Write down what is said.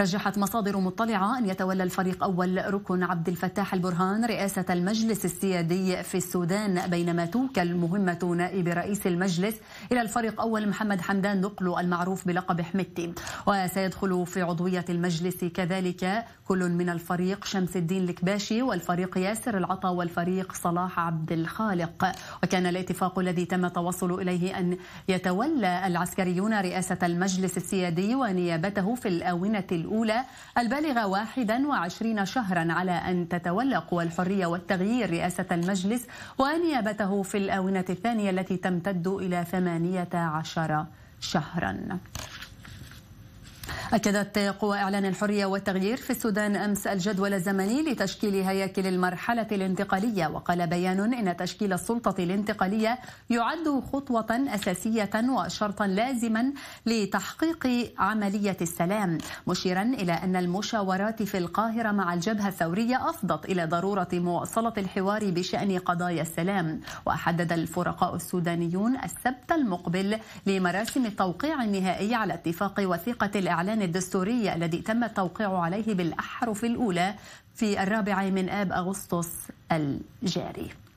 رجحت مصادر مطلعة أن يتولى الفريق أول ركن عبد الفتاح البرهان رئاسة المجلس السيادي في السودان بينما توكل مهمة نائب رئيس المجلس إلى الفريق أول محمد حمدان نقلو المعروف بلقب حمدتي وسيدخل في عضوية المجلس كذلك كل من الفريق شمس الدين الكباشي والفريق ياسر العطا والفريق صلاح عبد الخالق وكان الاتفاق الذي تم التوصل إليه أن يتولى العسكريون رئاسة المجلس السيادي ونيابته في الآونة الأولى الأولى البالغة 21 شهرا على أن تتولى قوى الحرية والتغيير رئاسة المجلس ونيابته في الآونة الثانية التي تمتد إلى 18 شهرا أكدت قوى إعلان الحرية والتغيير في السودان أمس الجدول الزمني لتشكيل هياكل المرحلة الانتقالية وقال بيان إن تشكيل السلطة الانتقالية يعد خطوة أساسية وشرطا لازما لتحقيق عملية السلام مشيرا إلى أن المشاورات في القاهرة مع الجبهة الثورية أفضت إلى ضرورة مواصلة الحوار بشأن قضايا السلام وحدد الفرقاء السودانيون السبت المقبل لمراسم التوقيع النهائي على اتفاق وثيقة الإعلان البيان الدستوري الذي تم التوقيع عليه بالأحرف الأولى في الرابع من آب أغسطس الجاري